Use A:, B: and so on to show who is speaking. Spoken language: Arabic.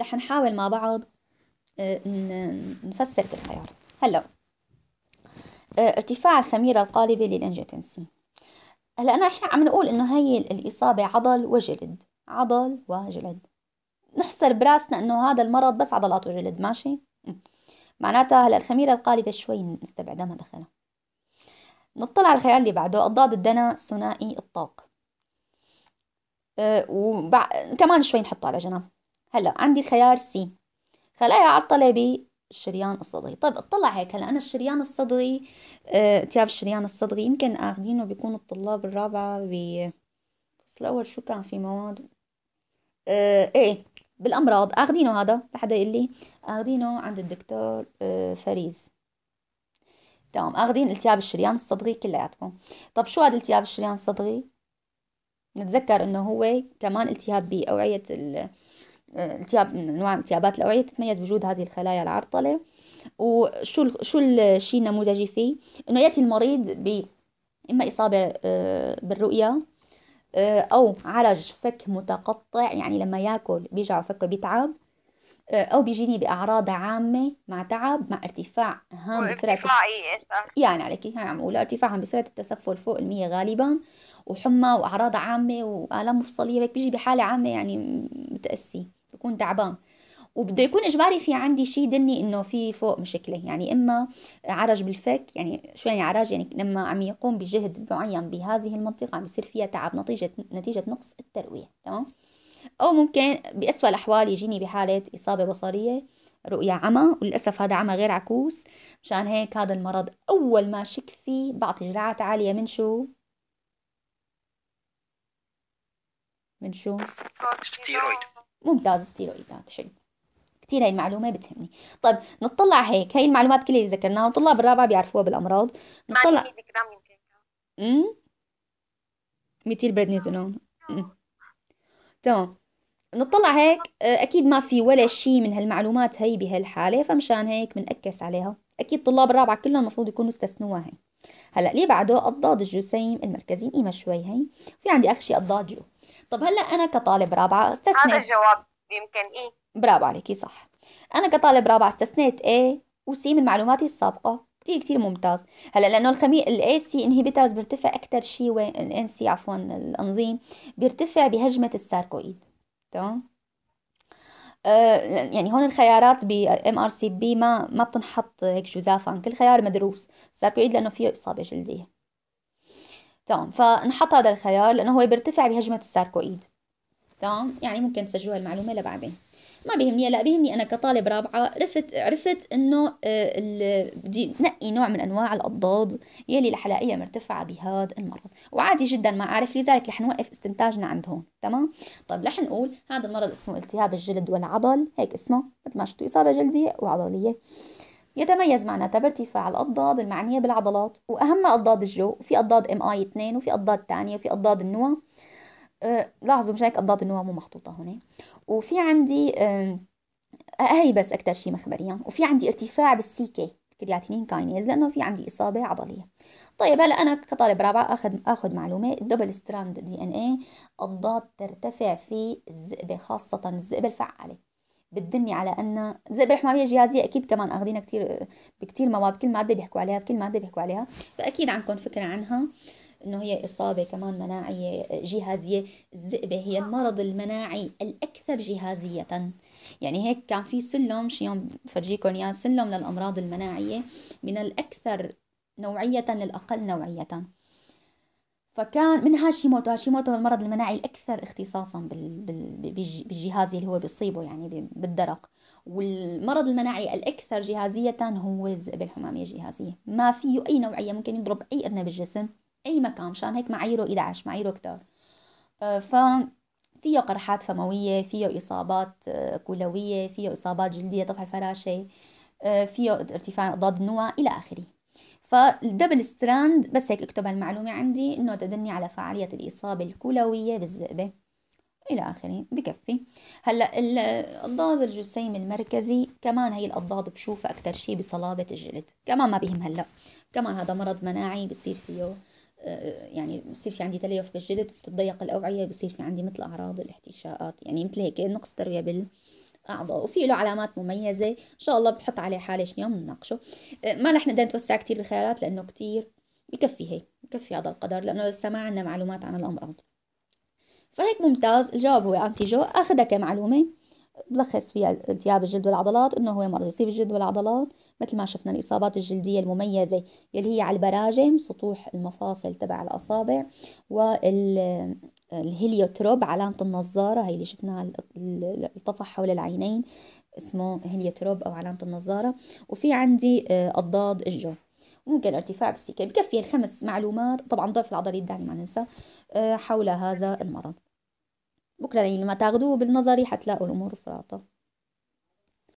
A: رح نحاول مع بعض آه، نفسر التيار هلا آه، ارتفاع الخميرة القالبة للانجيوتنسين هلا أنا عم نقول إنه هي الإصابة عضل وجلد عضل وجلد نحصر براسنا إنه هذا المرض بس عضلات وجلد ماشي معناتها هلا الخميرة القالبة شوي نستبعدها ما دخلها نطلع على الخيار اللي بعده اضداد الدنا ثنائي الطاق أه وبع... كمان شوي نحطه على جنب هلا عندي خيار سي خلايا عطلة بالشريان الصدغي طيب اطلع هيك هلا انا الشريان الصدغي اه تياب الشريان الصدغي يمكن اخذينه بيكون الطلاب الرابعة بس الاول شو كان في مواد اه ايه بالامراض اخذينه هذا لحدا يقول لي اخذينه عند الدكتور اه فريز تمام اخذين التياب الشريان الصدغي كلياتكم طب شو هذا التياب الشريان الصدغي نتذكر انه هو كمان التهاب باوعيه التياب من انواع التيابات الاوعيه تتميز بوجود هذه الخلايا العرطله وشو شو الشيء النموذجي فيه انه ياتي المريض ب اما اصابه آه، بالرؤيه آه، او عرج فك متقطع يعني لما ياكل بيجع فكه بيتعب آه، او بيجيني باعراض عامه مع تعب مع ارتفاع هام بسرعه إيه، إيه، يعني عليك هاي يعني عم اقول ارتفاع هام بسرعه التسفل فوق المية غالبا وحمى واعراض عامه والام مفصليه هيك بيجي بحاله عامه يعني متاسي بكون تعبان وبده يكون اجباري في عندي شيء دني انه في فوق مشكله يعني اما عرج بالفك يعني شو يعني عرج يعني لما عم يقوم بجهد معين بهذه المنطقه عم يصير فيها تعب نتيجه نتيجه نقص الترويه تمام او ممكن باسوأ الاحوال يجيني بحاله اصابه بصريه رؤية عمى وللأسف هذا عمى غير عكوس مشان هيك هذا المرض أول ما شك فيه بعطي جرعات عالية من شو من شو ستيرويد ممتاز ستيرويدات حلو كثير هاي المعلومة بتهمني طيب نطلع هيك هاي المعلومات كلها اللي ذكرناها وطلاب الرابعة بيعرفوها بالأمراض نطلع امم ميتيل بريدنيزولون أمم. تمام نطلع هيك آه، أكيد ما في ولا شيء من هالمعلومات هي بهالحالة فمشان هيك بنأكس عليها أكيد طلاب الرابعة كلهم المفروض يكونوا استثنوها هي هلا ليه بعده الضاد الجسيم المركزي قيمة شوي هي في عندي اخر شيء جو طب هلا انا كطالب رابعه استثنيت هذا الجواب يمكن ايه برافو عليكي صح انا كطالب رابعه استثنيت اي وسي من معلوماتي السابقه كثير كثير ممتاز هلا لانه الخمي الاي سي انهبيتاز بيرتفع اكثر شيء وين الان سي عفوا الانزيم بيرتفع بهجمه الساركويد تمام آه، يعني هون الخيارات ام ار سي بي ما ما بتنحط هيك جزافا كل خيار مدروس سابيويد لانه فيه اصابه جلديه تمام فنحط هذا الخيار لانه هو بيرتفع بهجمه الساركويد تمام يعني ممكن تسجلوا هالمعلومه لبعدين ما بيهمني لا بيهمني انا كطالب رابعه عرفت عرفت انه آه، بدي نقي نوع من انواع الاضداد يلي الحلائيه مرتفعه بهذا المرض وعادي جدا ما اعرف لذلك رح نوقف استنتاجنا عند هون تمام طيب رح نقول هذا المرض اسمه التهاب الجلد والعضل هيك اسمه مثل ما شفتوا اصابه جلديه وعضليه يتميز معناتها بارتفاع الاضداد المعنيه بالعضلات واهم اضداد الجو في اضداد ام اي 2 وفي اضداد ثانيه وفي اضداد النوى أه لاحظوا مش هيك اضداد النوى مو محطوطه هون وفي عندي هاي بس اكثر شيء مخبريه وفي عندي ارتفاع بالسي كي كرياتينين كاينيز لأنه في عندي إصابة عضلية طيب هلا أنا كطالب رابع أخذ أخذ معلومة الدبل ستراند دي إن اي الضاد ترتفع في الزئبة خاصة الزئبة الفعالة بتدني على ان الزئبه الحماميه الجهازيه اكيد كمان اخذينها كثير بكثير مواد كل ماده بيحكوا عليها بكل ماده بيحكوا عليها فاكيد عندكم فكره عنها انه هي اصابه كمان مناعيه جهازيه الذئبه هي المرض المناعي الاكثر جهازيه يعني هيك كان في سلم شي يوم بفرجيكم اياه سلم للامراض المناعيه من الاكثر نوعيه للاقل نوعيه فكان من هاشيموتو هاشيموتو هو المرض المناعي الأكثر اختصاصا بالجهاز اللي هو بيصيبه يعني بالدرق والمرض المناعي الأكثر جهازية هو الذئبة الحمامية الجهازية ما فيه أي نوعية ممكن يضرب أي أرنب بالجسم أي مكان مشان هيك معاييره 11 معاييره كتار آه، ف فيه قرحات فموية فيه إصابات آه، كلوية فيه إصابات جلدية طفح الفراشة آه، فيه ارتفاع أضداد النوى إلى آخره فالدبل ستراند بس هيك اكتب هالمعلومة عندي إنه تدني على فعالية الإصابة الكلوية بالزئبة إلى آخره بكفي هلا الضاد الجسيم المركزي كمان هي الأضداد بشوفها أكتر شي بصلابة الجلد كمان ما بهم هلا كمان هذا مرض مناعي بصير فيه يعني بصير في عندي تليف بالجلد بتتضيق الاوعيه بصير في عندي مثل اعراض الاحتشاءات يعني مثل هيك نقص ترويه بال اعضاء وفي له علامات مميزه ان شاء الله بحط عليه حالي شنو يوم نناقشه أه، ما رح نقدر نتوسع كثير بالخيارات لانه كثير بكفي هيك بكفي هذا القدر لانه لسه ما عندنا معلومات عن الامراض فهيك ممتاز الجواب هو انتيجو اخذها كمعلومه بلخص فيها التهاب الجلد والعضلات انه هو مرض يصيب الجلد والعضلات مثل ما شفنا الاصابات الجلديه المميزه اللي هي على البراجم سطوح المفاصل تبع الاصابع وال علامة النظارة هي اللي شفناها الطفح حول العينين اسمه هيليوتروب أو علامة النظارة وفي عندي آه، الضاد الجو ممكن ارتفاع بالسكر بكفي الخمس معلومات طبعا ضعف العضلي الدعني ما ننسى آه، حول هذا المرض بكرة يعني لما تاخدوه بالنظري حتلاقوا الأمور فراطة